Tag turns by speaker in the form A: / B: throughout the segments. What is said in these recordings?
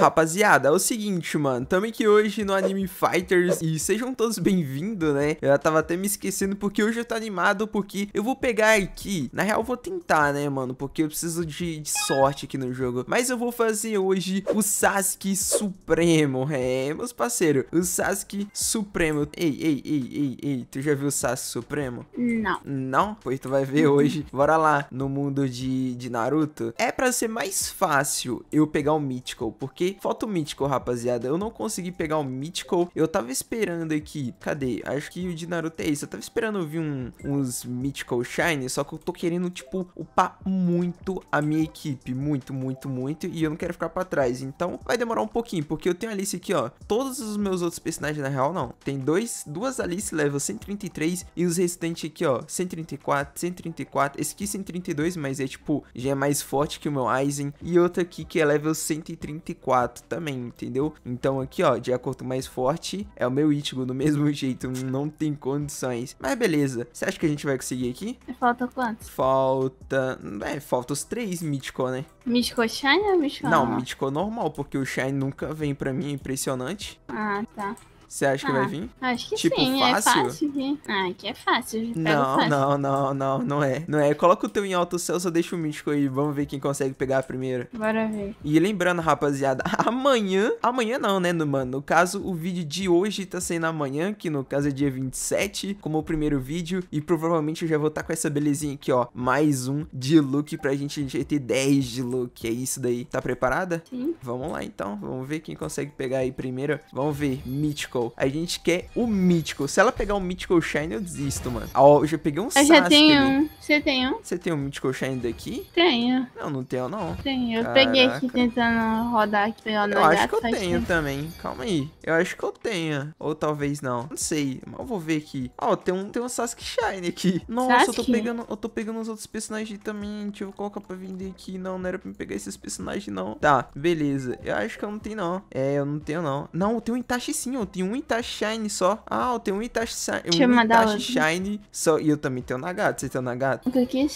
A: Rapaziada, é o seguinte, mano, tamo aqui hoje no Anime Fighters e sejam todos bem-vindos, né? Eu tava até me esquecendo porque hoje eu tô animado porque eu vou pegar aqui, na real vou tentar, né, mano, porque eu preciso de, de sorte aqui no jogo, mas eu vou fazer hoje o Sasuke Supremo, é, meus parceiros, o Sasuke Supremo. Ei, ei, ei, ei, ei, tu já viu o Sasuke Supremo? Não. Não? Pois tu vai ver uhum. hoje. Bora lá no mundo de, de Naruto. É pra ser mais fácil eu pegar o Mythical, porque Falta o Mythical, rapaziada. Eu não consegui pegar o mítico Eu tava esperando aqui. Cadê? Acho que o de Naruto é isso. Eu tava esperando ver um, uns mítico Shine, só que eu tô querendo, tipo, upar muito a minha equipe. Muito, muito, muito. E eu não quero ficar pra trás. Então, vai demorar um pouquinho, porque eu tenho a Alice aqui, ó. Todos os meus outros personagens, na real, não. Tem dois, duas Alice level 133 e os restantes aqui, ó, 134, 134. Esse aqui 132, mas é, tipo, já é mais forte que o meu Aizen. E outro aqui que é level 134 também, entendeu? Então aqui, ó, de acordo com mais forte, é o meu Ichigo do mesmo jeito, não tem condições. Mas beleza, você acha que a gente vai conseguir aqui? Falta quantos? Falta... É, falta os três Mítico, né? Mítico Shine ou Mítico Não, Mítico normal, porque o Shine nunca vem pra mim, é impressionante. Ah, tá. Você acha que vai ah, vir? Acho que tipo, sim, fácil? é fácil. De... Ah, que é fácil. Não, fácil. não, não, não, não é. Não é. Coloca o teu em alto céu, só deixa o mítico aí. Vamos ver quem consegue pegar primeiro. Bora ver. E lembrando, rapaziada, amanhã. Amanhã não, né, mano? No caso, o vídeo de hoje tá saindo amanhã, que no caso é dia 27, como o primeiro vídeo. E provavelmente eu já vou estar tá com essa belezinha aqui, ó. Mais um de look pra gente ter 10 de look. É isso daí. Tá preparada? Sim. Vamos lá então. Vamos ver quem consegue pegar aí primeiro. Vamos ver. Mítico. Mythical. A gente quer o Mythical. Se ela pegar o um Mythical Shine, eu desisto, mano. Ó, eu já peguei um Sasuke. Eu já tenho um. Você tem um? Você tem um Mythical Shine daqui? Tenho. Não, não tenho, não. Tenho. Eu Caraca. peguei aqui tentando rodar aqui. Pegar eu acho que eu tenho também. Calma aí. Eu acho que eu tenho. Ou talvez não. Não sei. Mas eu vou ver aqui. Ó, tem um, tem um Sasuke Shine aqui. Nossa, Sasuke? eu tô pegando. Eu tô pegando os outros personagens também. Deixa eu colocar é pra vender aqui. Não, não era pra me pegar esses personagens, não. Tá, beleza. Eu acho que eu não tenho, não. É, eu não tenho, não. Não, eu tenho um Itachi sim. Eu tenho um um Itachi Shine só. Ah, eu tenho um Itachi Deixa um eu mandar Itachi Shine só. E eu também tenho Nagata. Você tem o Nagata? Nunca que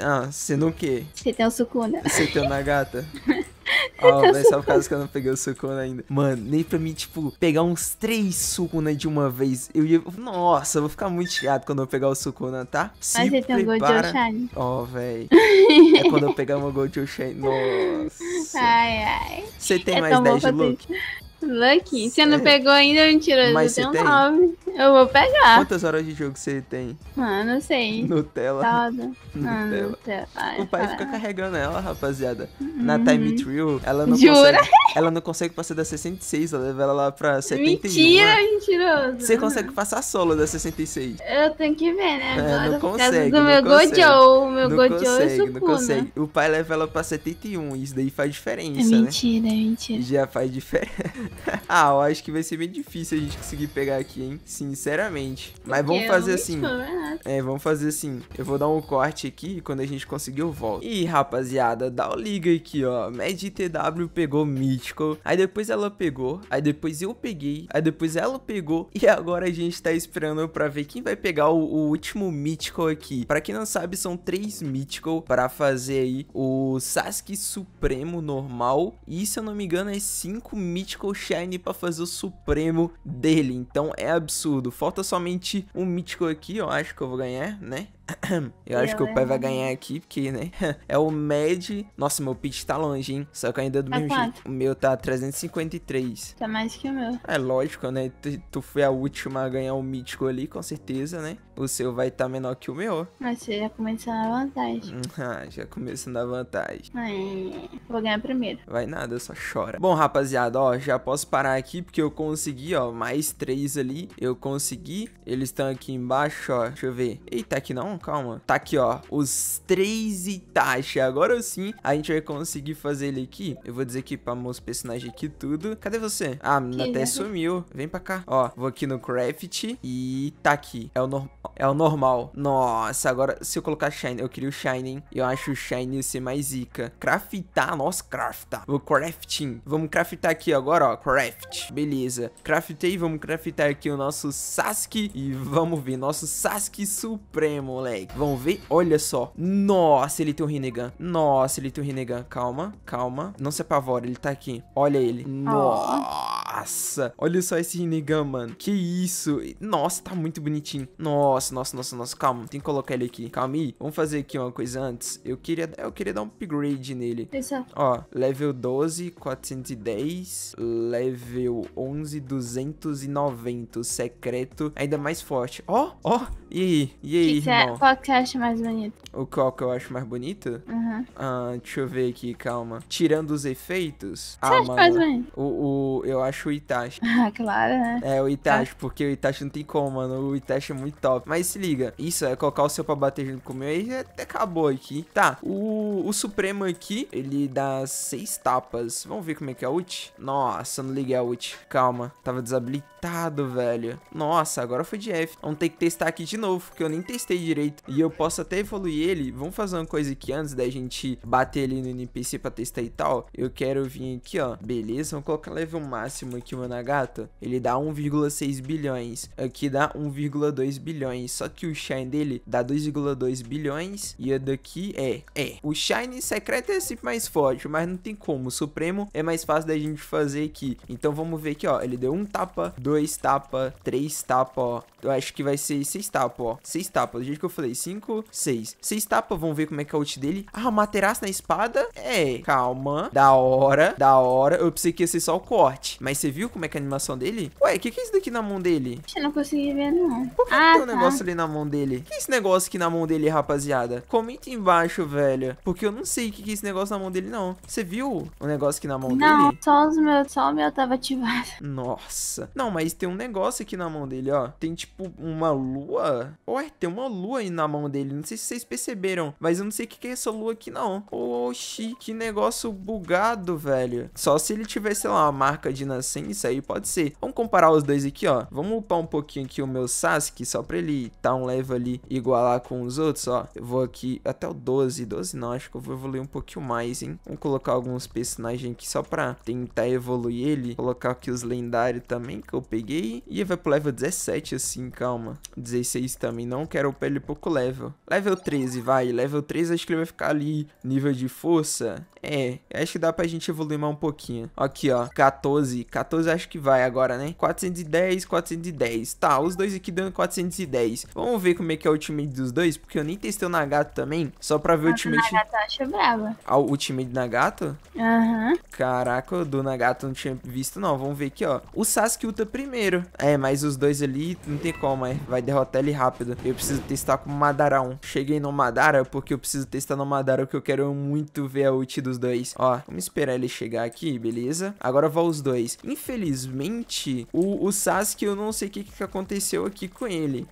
A: Ah, você não o quê? Você tem o Sukuna. Você tem o Nagata? Ó, oh, só por causa que eu não peguei o Sukuna ainda. Mano, nem pra mim, tipo, pegar uns três Sukuna de uma vez. Eu ia. Nossa, eu vou ficar muito chato quando eu pegar o Sukuna, tá? Se Mas você prepara... tem um Goldio Shine. Ó, véi. velho. é quando eu pegar uma Goldio Shine. Nossa. Ai, ai. Você tem é mais 10 de look? Lucky. Você não pegou ainda, mentiroso. Mas você tem? Eu vou pegar. Quantas horas de jogo você tem? Mano, não sei. Nutella. Toda. Ah, Nutella. Ah, o pai fica carregando ela, rapaziada. Uhum. Na Time Trio, ela não Jura? consegue. Ela não consegue passar da 66, ela leva ela lá pra 71. Mentira, né? mentiroso. Você consegue passar solo da 66. Eu tenho que ver, né? é, não consegue. Do não meu Gojo. meu Gojo é Não consegue. O pai leva ela pra 71. Isso daí faz diferença. É mentira, né? é mentira. Já faz diferença. ah, eu acho que vai ser bem difícil a gente conseguir pegar aqui, hein? Sinceramente. Mas vamos fazer assim. Né? É, vamos fazer assim. Eu vou dar um corte aqui e quando a gente conseguir eu volto. E rapaziada, dá o liga aqui, ó. Mad TW pegou mítico. Aí depois ela pegou. Aí depois eu peguei. Aí depois ela pegou. E agora a gente tá esperando pra ver quem vai pegar o, o último mítico aqui. Pra quem não sabe, são três mítico pra fazer aí o Sasuke Supremo normal. E se eu não me engano, é cinco mítico Shine pra fazer o Supremo dele. Então é absurdo absurdo. Falta somente um mítico aqui, eu acho que eu vou ganhar, né? Eu acho que o pai vai ganhar aqui, porque, né? É o Med. Nossa, meu pitch tá longe, hein? Só que ainda é do tá mesmo quanto? jeito. O meu tá 353. Tá mais que o meu. É lógico, né? Tu, tu foi a última a ganhar o mítico ali, com certeza, né? O seu vai estar tá menor que o meu. Mas você já começou na vantagem. Hum, ah, já começou na vantagem. Ai, vou ganhar primeiro. Vai nada, só chora. Bom, rapaziada, ó, já posso parar aqui, porque eu consegui, ó, mais três ali. Eu consegui. Eles estão aqui embaixo, ó. Deixa eu ver. Eita, aqui não calma. Tá aqui, ó, os três Itachi. Agora sim, a gente vai conseguir fazer ele aqui. Eu vou desequipar meus personagens aqui tudo. Cadê você? Ah, a menina até sumiu. Vem pra cá. Ó, vou aqui no craft e tá aqui. É o, normal é o normal. Nossa, agora se eu colocar shine, eu queria o shine, hein? Eu acho o shine ser mais zica. Craftar, nossa, craftar. Vou crafting. Vamos craftar aqui agora, ó, craft. Beleza. Craftei, vamos craftar aqui o nosso Sasuke e vamos ver. Nosso Sasuke Supremo, moleque moleque. Vamos ver? Olha só. Nossa, ele tem um Rinnegan. Nossa, ele tem um Rinnegan. Calma, calma. Não se apavora, ele tá aqui. Olha ele. Ah. Nossa. Olha só esse Rinnegan, mano. Que isso. Nossa, tá muito bonitinho. Nossa, nossa, nossa, nossa. Calma, tem que colocar ele aqui. Calma aí. Vamos fazer aqui uma coisa antes. Eu queria, eu queria dar um upgrade nele. Isso. Ó, level 12, 410. Level 11, 290. Secreto. Ainda mais forte. Ó, ó. E aí? E aí, que que é- irmão? É, qual que você acha mais bonito? O qual que eu acho mais bonito? Uhum. Ah, deixa eu ver aqui, calma. Tirando os efeitos... Você ah, acha mano, mais bonito? O, o, eu acho o Itachi. Ah, claro, né? É, o Itachi, ah. porque o Itachi não tem como, mano. O Itachi é muito top. Mas se liga, isso é colocar o seu pra bater junto com o meu, aí até acabou aqui. Tá, o, o Supremo aqui, ele dá seis tapas. Vamos ver como é que é a ult? Nossa, não liguei a ult. Calma, tava desabilitado, velho. Nossa, agora foi de F. Vamos ter que testar aqui de novo, que eu nem testei direito, e eu posso até evoluir ele, vamos fazer uma coisa que antes da gente bater ele no NPC pra testar e tal, eu quero vir aqui, ó, beleza, vamos colocar level máximo aqui, o gata ele dá 1,6 bilhões, aqui dá 1,2 bilhões, só que o Shine dele dá 2,2 bilhões, e a daqui é, é, o Shine secreto é sempre mais forte, mas não tem como, o Supremo é mais fácil da gente fazer aqui, então vamos ver aqui, ó, ele deu um tapa, dois tapa, três tapa, ó, eu acho que vai ser seis tapas, tapas, ó. Seis tapas, do jeito que eu falei. Cinco, seis. Seis tapas, vamos ver como é que é o ult dele. Ah, o materaço na espada. É, calma. Da hora, da hora. Eu pensei que ia ser só o corte. Mas você viu como é que é a animação dele? Ué, o que, que é isso daqui na mão dele? Eu não consegui ver, não. Por que, ah, que tem um tá. negócio ali na mão dele? O que é esse negócio aqui na mão dele, rapaziada? Comenta embaixo, velho. Porque eu não sei o que, que é esse negócio na mão dele, não. Você viu o negócio aqui na mão não, dele? Não, só os meus, só o meu tava ativado. Nossa. Não, mas tem um negócio aqui na mão dele, ó. Tem tipo uma lua Ué, tem uma lua aí na mão dele. Não sei se vocês perceberam, mas eu não sei o que, que é essa lua aqui, não. Oxi, que negócio bugado, velho. Só se ele tiver, sei lá, uma marca de nascença aí, pode ser. Vamos comparar os dois aqui, ó. Vamos upar um pouquinho aqui o meu Sasuke, só pra ele tá um level ali igualar com os outros, ó. Eu vou aqui até o 12. 12 não, acho que eu vou evoluir um pouquinho mais, hein. Vamos colocar alguns personagens aqui só pra tentar evoluir ele. Colocar aqui os lendários também que eu peguei. E vai pro level 17, assim, calma. 16 também não quero upar ele pouco level. Level 13, vai. Level 13 acho que ele vai ficar ali nível de força. É, acho que dá pra gente evoluir mais um pouquinho. Aqui, ó, 14. 14 acho que vai agora, né? 410, 410. Tá, os dois aqui dando 410. Vamos ver como é que é o ultimate dos dois, porque eu nem testei o Nagato também, só pra ver o ultimate... O Nagato acha brava. Ah, o ultimate do Nagato? Aham. Uhum. Caraca, do Nagato não tinha visto não. Vamos ver aqui, ó. O Sasuke ulta primeiro. É, mas os dois ali não tem como, é. Vai derrotar ele rápida. Eu preciso testar com Madara 1. Cheguei no Madara porque eu preciso testar no Madara que eu quero muito ver a ult dos dois. Ó, vamos esperar ele chegar aqui, beleza? Agora vão os dois. Infelizmente, o, o Sasuke, eu não sei o que, que aconteceu aqui com ele.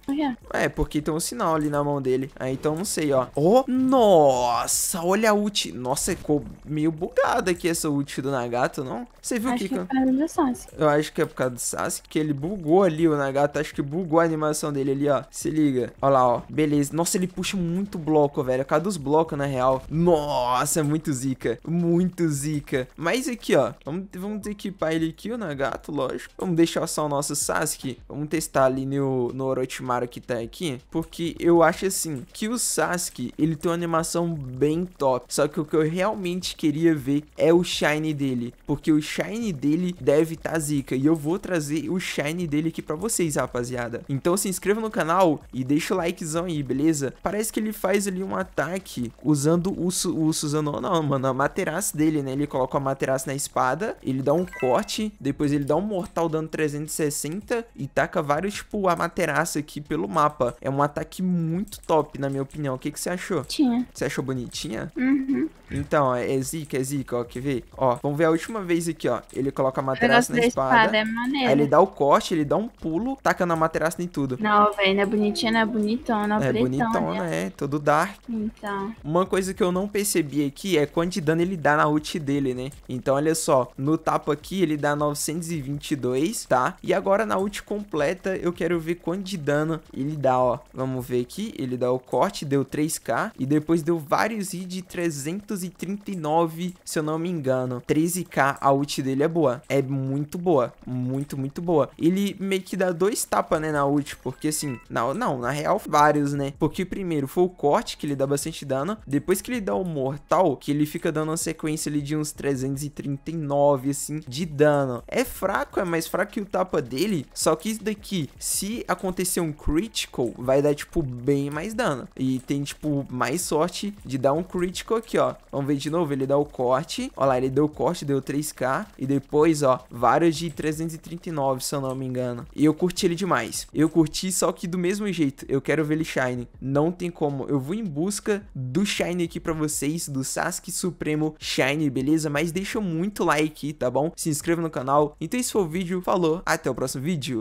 A: É, porque tem um sinal ali na mão dele. Ah, então não sei, ó. Oh, nossa, olha a ult. Nossa, ficou meio bugada aqui essa ult do Nagato, não? Você viu o que... que é por causa do Sasuke. Eu acho que é por causa do Sasuke, que ele bugou ali o Nagato. Acho que bugou a animação dele ali, ó. Se liga. Olha lá, ó. Beleza. Nossa, ele puxa muito bloco, velho. Cada dos blocos, na real. Nossa, é muito zica. Muito zica. Mas aqui, ó. Vamos, vamos equipar ele aqui, o Nagato, lógico. Vamos deixar só o nosso Sasuke. Vamos testar ali no, no Orochimaru que tá aqui. Porque eu acho, assim, que o Sasuke, ele tem uma animação bem top. Só que o que eu realmente queria ver é o Shine dele. Porque o Shine dele deve tá zica. E eu vou trazer o Shine dele aqui pra vocês, rapaziada. Então se inscreva no canal canal e deixa o likezão aí, beleza? Parece que ele faz ali um ataque usando o, Su o Suzano, não, mano, a materaça dele, né? Ele coloca a materaça na espada, ele dá um corte, depois ele dá um mortal dando 360 e taca vários, tipo, a materaça aqui pelo mapa. É um ataque muito top, na minha opinião. O que, que você achou? Tinha. Você achou bonitinha? Uhum. Então, é zica, é zica, ó, quer ver? Ó, vamos ver a última vez aqui, ó. Ele coloca a materaça na espada. espada é maneiro. Aí ele dá o corte, ele dá um pulo, taca na materaça e tudo. Não, velho, não é bonitinha, né? Bonitona, é, bonitona, é. Todo dark. Então. Uma coisa que eu não percebi aqui é quanto de dano ele dá na ult dele, né? Então, olha só. No tapa aqui, ele dá 922, tá? E agora, na ult completa, eu quero ver quanto de dano ele dá, ó. Vamos ver aqui. Ele dá o corte, deu 3k. E depois deu vários hits de 339, se eu não me engano. 13k, a ult dele é boa. É muito boa. Muito, muito boa. Ele meio que dá dois tapas, né, na ult. Porque, assim, na não, não, na real, vários, né? Porque primeiro foi o corte, que ele dá bastante dano. Depois que ele dá o mortal, que ele fica dando uma sequência ali de uns 339, assim, de dano. É fraco, é mais fraco que o tapa dele. Só que isso daqui, se acontecer um critical, vai dar, tipo, bem mais dano. E tem, tipo, mais sorte de dar um critical aqui, ó. Vamos ver de novo, ele dá o corte. Ó lá, ele deu o corte, deu 3k. E depois, ó, vários de 339, se eu não me engano. E eu curti ele demais. Eu curti, só que do mesmo mesmo jeito, eu quero ver ele Shine. Não tem como. Eu vou em busca do Shine aqui pra vocês, do Sasuke Supremo Shine, beleza? Mas deixa muito like, tá bom? Se inscreva no canal. Então esse foi o vídeo. Falou, até o próximo vídeo.